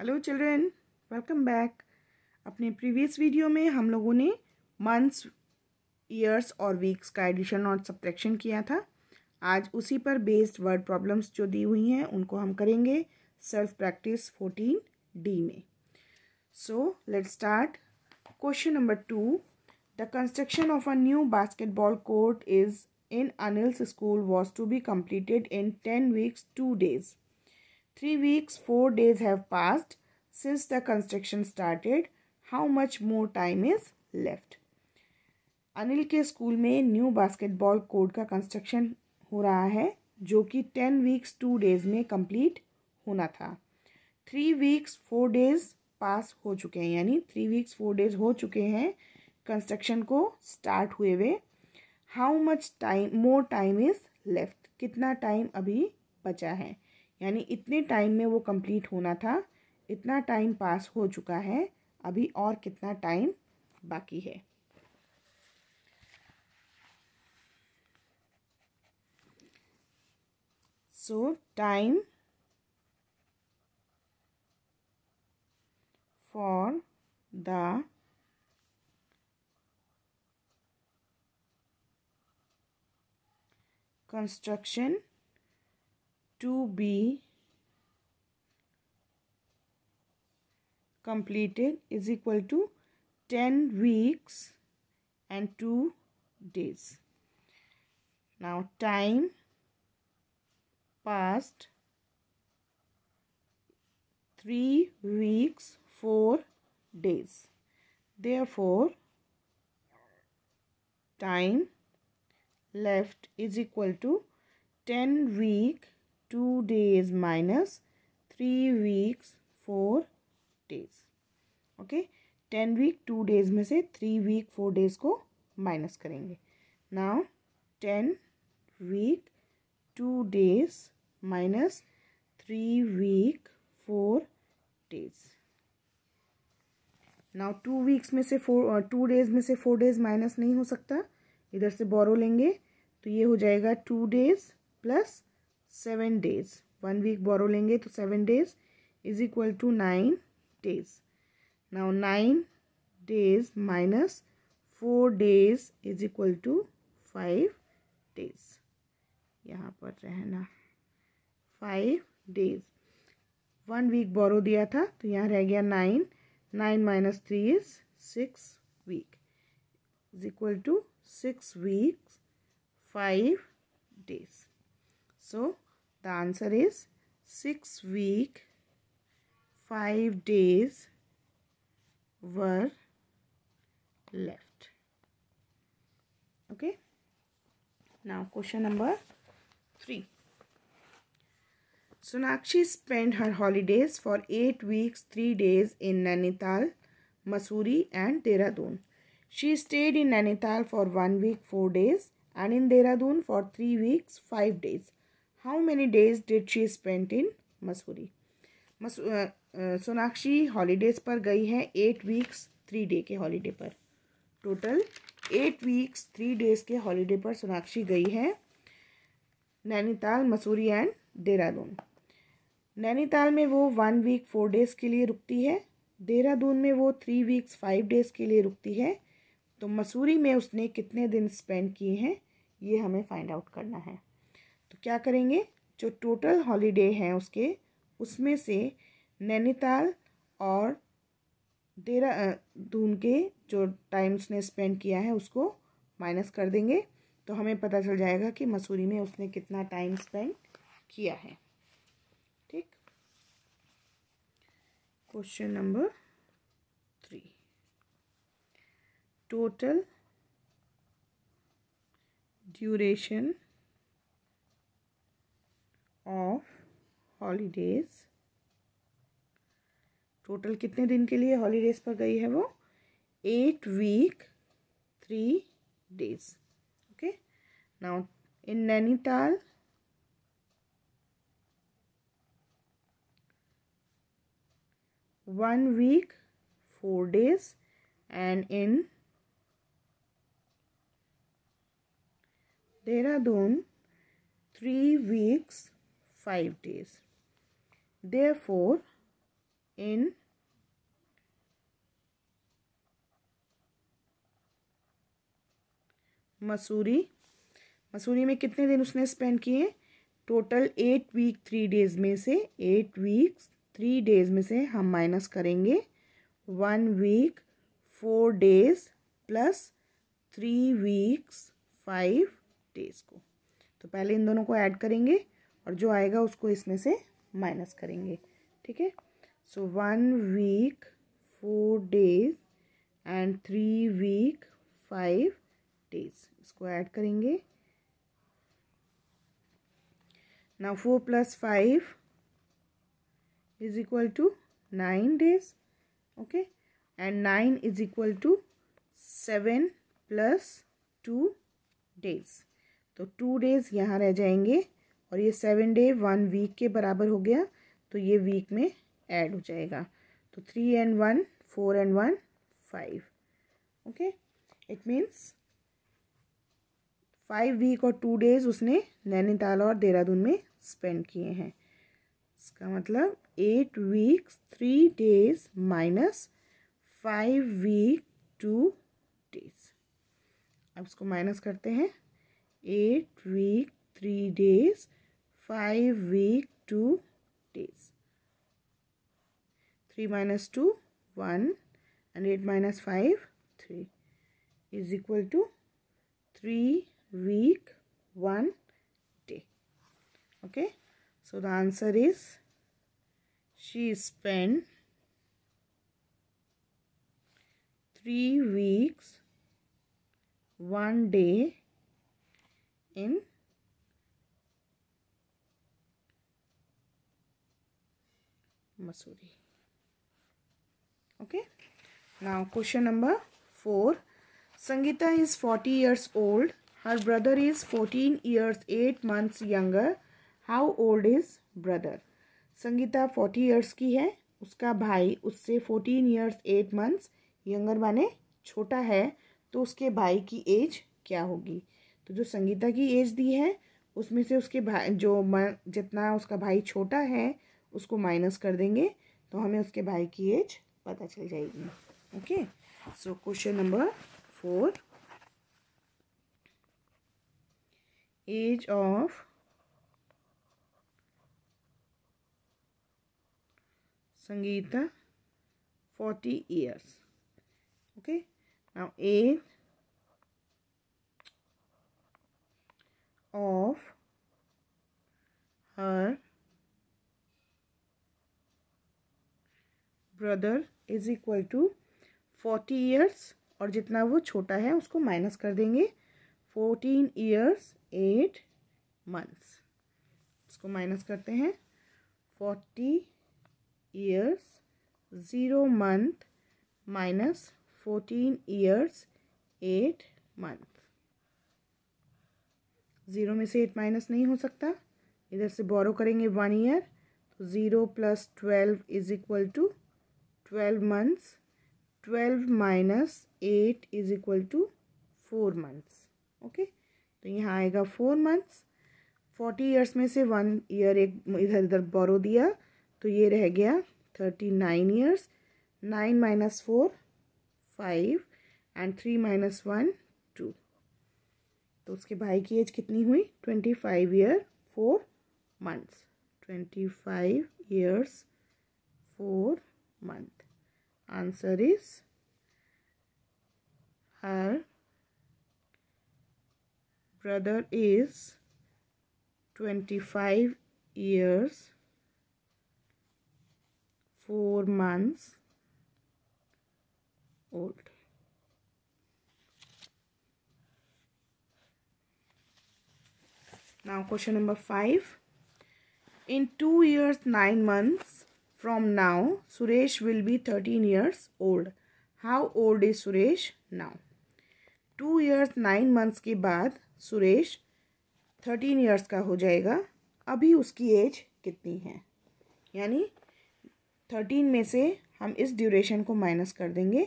Hello children welcome back अपने previous video में हम लोगों ने मंथ्स ईयर्स और वीक्स का एडिशन और सब्ट्रैक्शन किया था आज उसी पर बेस्ड वर्ड प्रॉब्लम्स जो दी हुई हैं उनको हम करेंगे सेल्फ प्रैक्टिस फोर्टीन डी में so let start question number two the construction of a new basketball court is in Anil's school was to be completed in ten weeks two days Three weeks, four days have passed since the construction started. How much more time is left? Anil के school में new basketball court का construction हो रहा है जो कि ten weeks two days में complete होना था three weeks four days pass हो चुके हैं यानी थ्री वीक्स फोर डेज हो चुके हैं कंस्ट्रक्शन को स्टार्ट हुए हुए how much time more time is left कितना टाइम अभी बचा है यानी इतने टाइम में वो कंप्लीट होना था इतना टाइम पास हो चुका है अभी और कितना टाइम बाकी है so time for the construction to be completed is equal to 10 weeks and 2 days. Now time passed 3 weeks 4 days. Therefore, time left is equal to 10 week two days minus three weeks four days okay ten week two days में से three week four days को minus करेंगे now ten week two days minus three week four days now two weeks में से four to days में से four days minus नहीं हो सकता इधर से बोरो लेंगे तो ये हो जाएगा two days plus seven days one week borrow लेंगे तो seven days is equal to nine days now nine days minus four days is equal to five days यहाँ पर रहना five days one week borrow दिया था तो यहाँ रह गया nine nine minus three is six week is equal to six weeks five days so The answer is 6 week 5 days were left. Okay. Now question number 3. Sunakshi spent her holidays for 8 weeks 3 days in Nainital, Masuri and Dehradun. She stayed in Nainital for 1 week 4 days and in Dehradun for 3 weeks 5 days. How many days did she spent in Mussoorie Sonakshi holidays पर गई है eight weeks three day के holiday पर total eight weeks three days के holiday पर सोनाक्षी गई है Nainital Mussoorie and Dehradun Nainital में वो वन वीक फोर डेज़ के लिए रुकती है देहरादून में वो थ्री वीक्स फाइव डेज़ के लिए रुकती है तो मसूरी में उसने कितने दिन स्पेंड किए हैं ये हमें फाइंड आउट करना है क्या करेंगे जो टोटल हॉलीडे हैं उसके उसमें से नैनीताल और देहरादून के जो टाइम उसने स्पेंड किया है उसको माइनस कर देंगे तो हमें पता चल जाएगा कि मसूरी में उसने कितना टाइम स्पेंड किया है ठीक question number three total duration of holidays total कितने दिन के लिए हॉलीडेज पर गई है वो eight week three days okay now in Nainital one week four days and in Dehradun three weeks five days. Therefore, in Mussoorie Mussoorie में कितने दिन उसने स्पेंड किए total eight week three days में से एट वीक्स थ्री डेज में से हम माइनस करेंगे one week four days plus three weeks five days को तो पहले इन दोनों को ऐड करेंगे और जो आएगा उसको इसमें से माइनस करेंगे ठीक है so one week four days and three week five days इसको ऐड करेंगे ना four plus five is equal to nine days okay and nine is equal to seven plus two days तो टू डेज यहाँ रह जाएंगे और ये seven day one week के बराबर हो गया तो ये वीक में ऐड हो जाएगा तो three and one four and one five okay it means five week और टू डेज उसने नैनीताल और देहरादून में स्पेंड किए हैं इसका मतलब eight week three days minus five week two days अब इसको माइनस करते हैं eight week three days 5 week 2 days 3 minus 2 1 and 8 minus 5 3 is equal to 3 week 1 day okay so the answer is she spent 3 weeks 1 day in Mussoorie okay now question number four Sangeeta is forty years old her brother is fourteen years eight months younger how old is brother Sangeeta forty years की है उसका भाई उससे fourteen years eight months younger माने छोटा है तो उसके भाई की एज क्या होगी तो जो संगीता की एज दी है उसमें से उसके भाई जो जितना उसका भाई छोटा है उसको माइनस कर देंगे तो हमें उसके भाई की एज पता चल जाएगी okay so question number four age of Sangeeta forty years okay now age of her brother is equal to forty years और जितना वो छोटा है उसको माइनस कर देंगे फोर्टीन ईयर्स एट मंथ्स इसको माइनस करते हैं forty years zero month minus fourteen years eight month zero में से एट माइनस नहीं हो सकता इधर से बोरो करेंगे वन ईयर तो zero plus twelve is equal to twelve months twelve minus eight is equal to four months okay तो यहाँ आएगा फोर मंथ्स फोर्टी ईयर्स में से वन ईयर एक इधर इधर बोरो दिया तो ये रह गया thirty nine years nine minus four five and three minus one two तो उसके भाई की एज कितनी हुई twenty five year four months twenty five years four month answer is her brother is 25 years 4 months old now question number 5 in 2 years 9 months from now, Suresh will be thirteen years old how old is Suresh now? Two years nine months के बाद Suresh thirteen years का हो जाएगा अभी उसकी as कितनी है यानी थर्टीन में से हम इस ड्यूरेशन को माइनस कर देंगे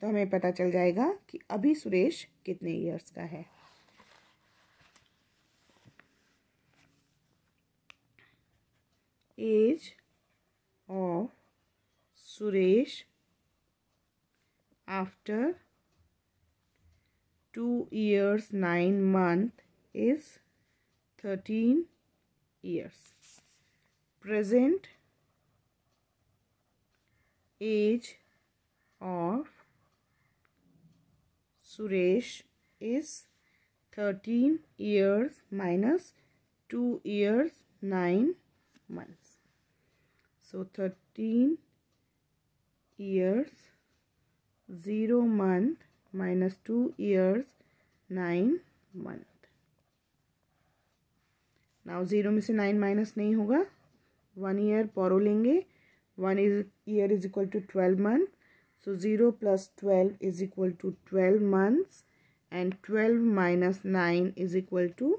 तो हमें पता चल जाएगा कि अभी सुरेश कितने ईयर्स का है age of Suresh after 2 years 9 months is 13 years. Present age of Suresh is 13 years minus 2 years 9 months. So thirteen years zero month minus two years nine month now zero में से नाइन माइनस नहीं होगा one year borrow लेंगे one is year is equal to twelve month so zero plus twelve is equal to twelve months and twelve minus nine is equal to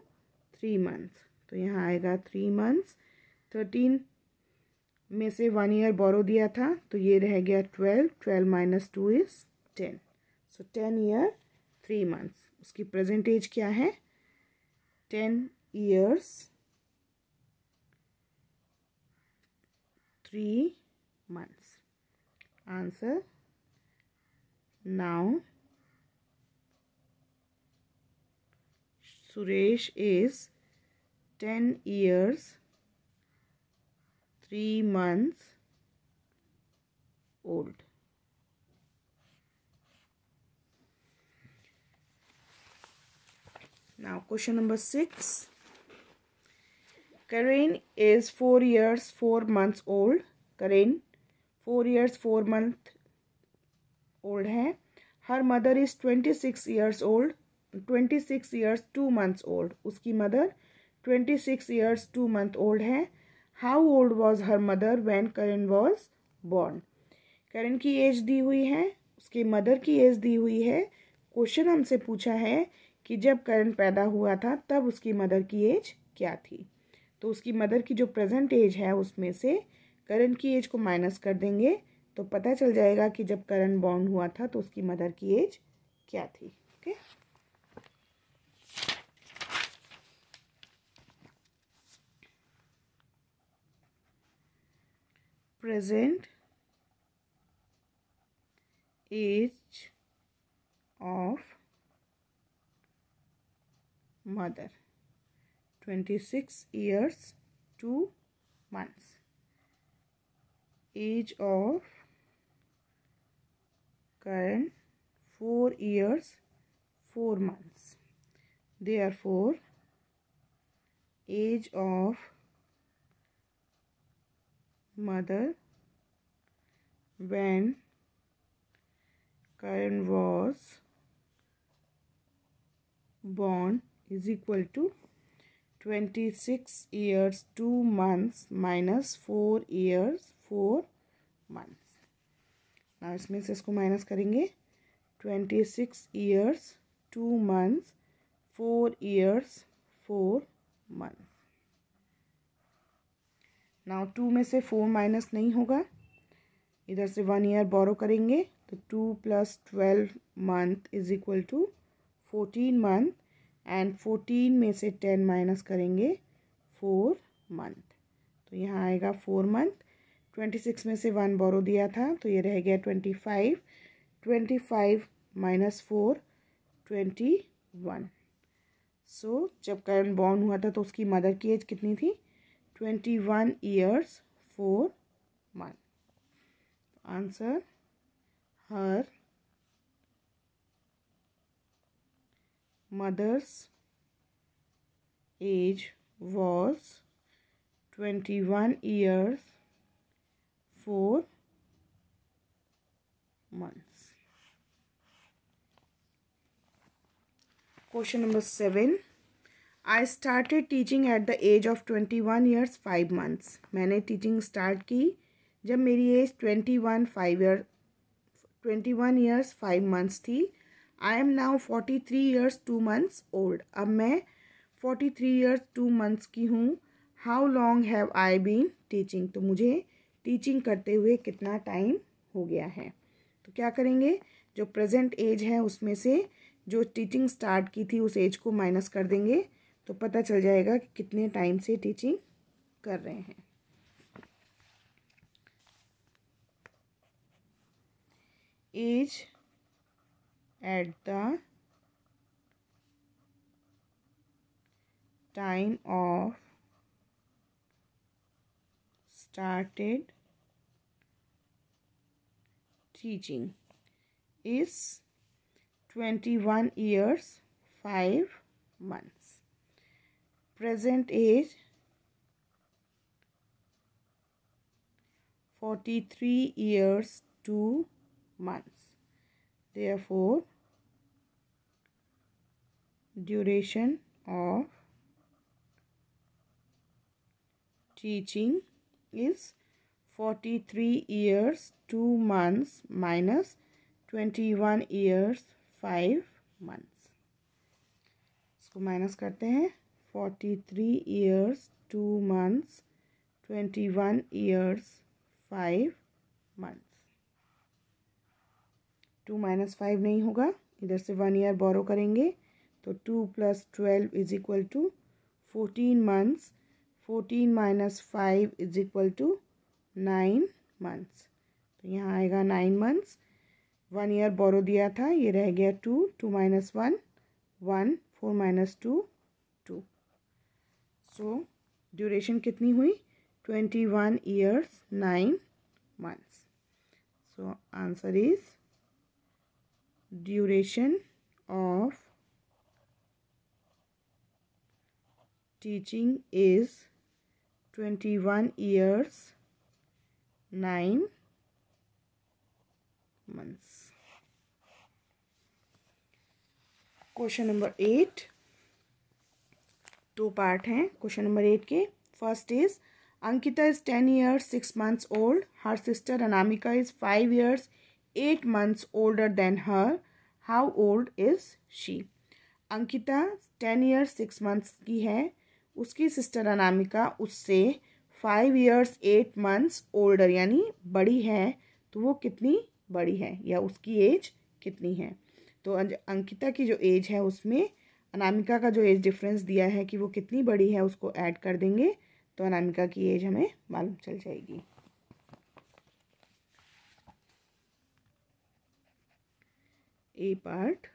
three months तो यहाँ आएगा three months thirteen में से one year borrow दिया था तो ये रह गया twelve twelve minus two is ten so ten year three months उसकी प्रेजेंट एज क्या है ten years three months answer now Suresh is ten years three months old. Now question number 6. Karen is 4 years 4 months old. Karen 4 years 4 month old hai. Her mother is 26 years old. 26 years 2 months old. उसकी mother 26 years 2 month old है. How old was her mother when Karan was born Karan की age दी हुई है उसकी mother की age दी हुई है question हमसे पूछा है कि जब करण पैदा हुआ था तब उसकी मदर की एज क्या थी तो उसकी मदर की जो प्रेजेंट एज है उसमें से करण की एज को माइनस कर देंगे तो पता चल जाएगा कि जब करण बॉर्न हुआ था तो उसकी मदर की एज क्या थी okay okay? present age of mother 26 years 2 months age of current 4 years 4 months therefore age of mother when current was born is equal to 26 years 2 months minus 4 years 4 months now this से इसको minus करेंगे 26 years 2 months 4 years 4 months now 2 में से 4 minus नहीं होगा इधर से one year borrow करेंगे तो two plus twelve month is equal to fourteen month and fourteen में से टेन माइनस करेंगे फोर मंथ तो यहाँ आएगा फोर मंथ ट्वेंटी सिक्स में से वन बोरो दिया था तो ये रह गया twenty five twenty five minus four twenty one so जब करण बॉर्न हुआ था तो उसकी मदर की एज कितनी थी twenty one years four month answer her mother's age was 21 years 4 months question number 7 I started teaching at the age of 21 years 5 months मैंने teaching start की जब मेरी age twenty one five year twenty one years five months थी I am now forty three years two months old अब मैं forty three years two months की हूँ how long have I been teaching तो मुझे टीचिंग करते हुए कितना टाइम हो गया है तो क्या करेंगे जो प्रेजेंट एज है उसमें से जो टीचिंग स्टार्ट की थी उस एज को माइनस कर देंगे तो पता चल जाएगा कि कितने टाइम से टीचिंग कर रहे हैं is at the time of started teaching is 21 years 5 months present age 43 years two. months. Therefore, duration of teaching is 43 years 2 months minus 21 years 5 months. इसको माइनस करते हैं 43 years 2 months 21 years 5 months. Two minus five नहीं होगा इधर से one year borrow करेंगे तो two plus twelve is equal to fourteen months fourteen minus five is equal to nine months तो यहाँ आएगा nine months one year borrow दिया था ये रह गया two two minus one one four minus two two so duration कितनी हुई twenty one years nine months so answer is duration of teaching is twenty one years nine months question number eight two part हैं question number eight के first is Ankita is ten years six months old her sister Anamika is five years eight months older than her. How old is she? Ankita ten years six months की है उसकी sister Anamika उससे five years eight months older यानी बड़ी है तो वो कितनी बड़ी है या उसकी एज कितनी है तो अंकिता की जो एज है उसमें अनामिका का जो एज डिफरेंस दिया है कि वो कितनी बड़ी है उसको ऐड कर देंगे तो अनामिका की एज हमें मालूम चल जाएगी a part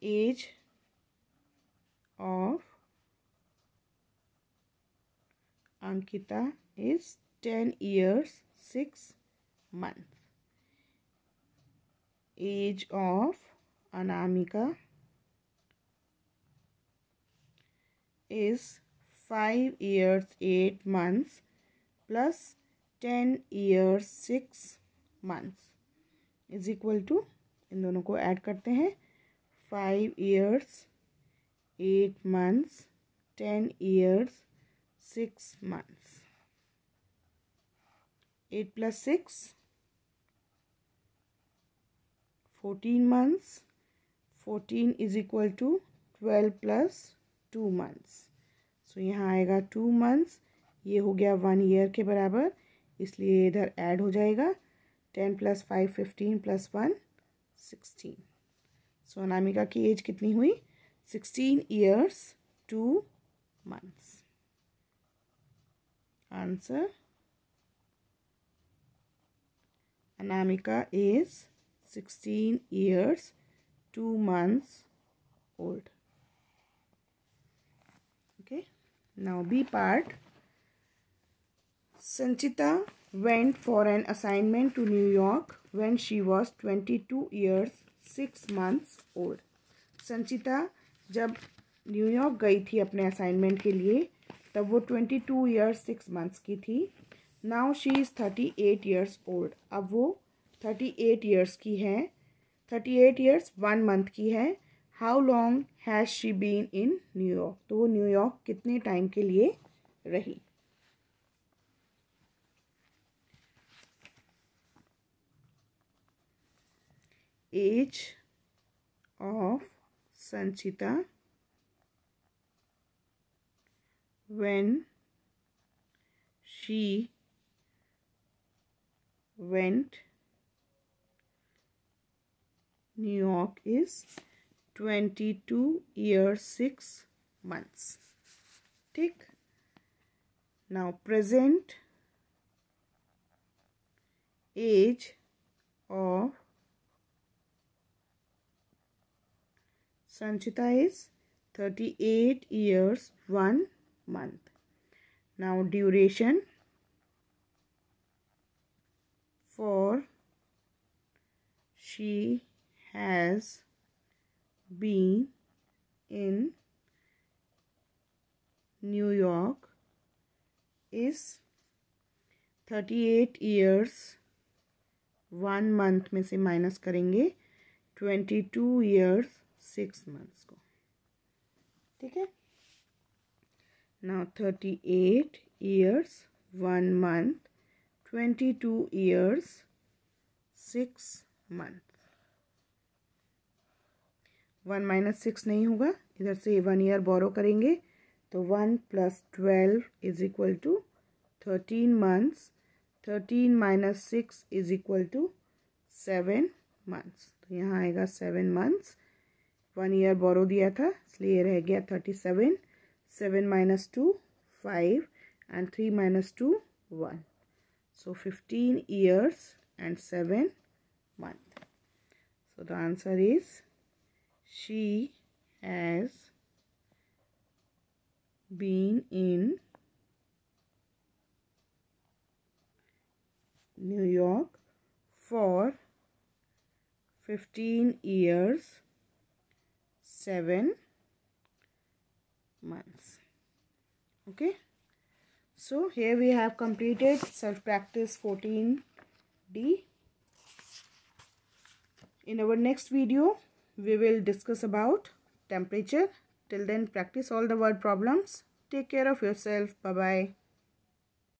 age of Ankita is 10 years 6 months age of Anamika is 5 years 8 months plus 10 years 6 months is equal to इन दोनों को ऐड करते हैं five years eight months ten years six months eight plus six fourteen months fourteen is equal to twelve plus two months so यहाँ आएगा two months ये हो गया one year के बराबर इसलिए इधर ऐड हो जाएगा ten plus five fifteen plus one sixteen so Anamika की एज कितनी हुई sixteen years two months answer Anamika is sixteen years two months old okay now B part Sanchita went for an assignment to New York when she was two years six months old Sanchita जब New York गई थी अपने assignment के लिए तब वो twenty two years 6 months की थी now she is thirty eight years old अब वो थर्टी एट ईयर्स की है thirty eight years one month की है how long has she been in New York तो वो न्यूयॉर्क कितने टाइम के लिए रही age of Sanchita when she went New York is 22 years 6 months. Tick. Now present age of Sanchita is 38 years 1 month. Now duration for she has been in New York is 38 years one month में से minus करेंगे 22 years six months को ठीक है now thirty eight years one month twenty two years six month one minus six नहीं होगा इधर से वन ईयर बोरो करेंगे तो one plus twelve is equal to thirteen months thirteen minus six is equal to seven months तो यहाँ आएगा seven months one year borrow दिया था इसलिए रह गया thirty seven seven minus two five and three minus two one so fifteen years and seven month so the answer is she has been in New York for fifteen years seven months okay so here we have completed self practice 14d in our next video we will discuss about temperature till then practice all the word problems take care of yourself bye bye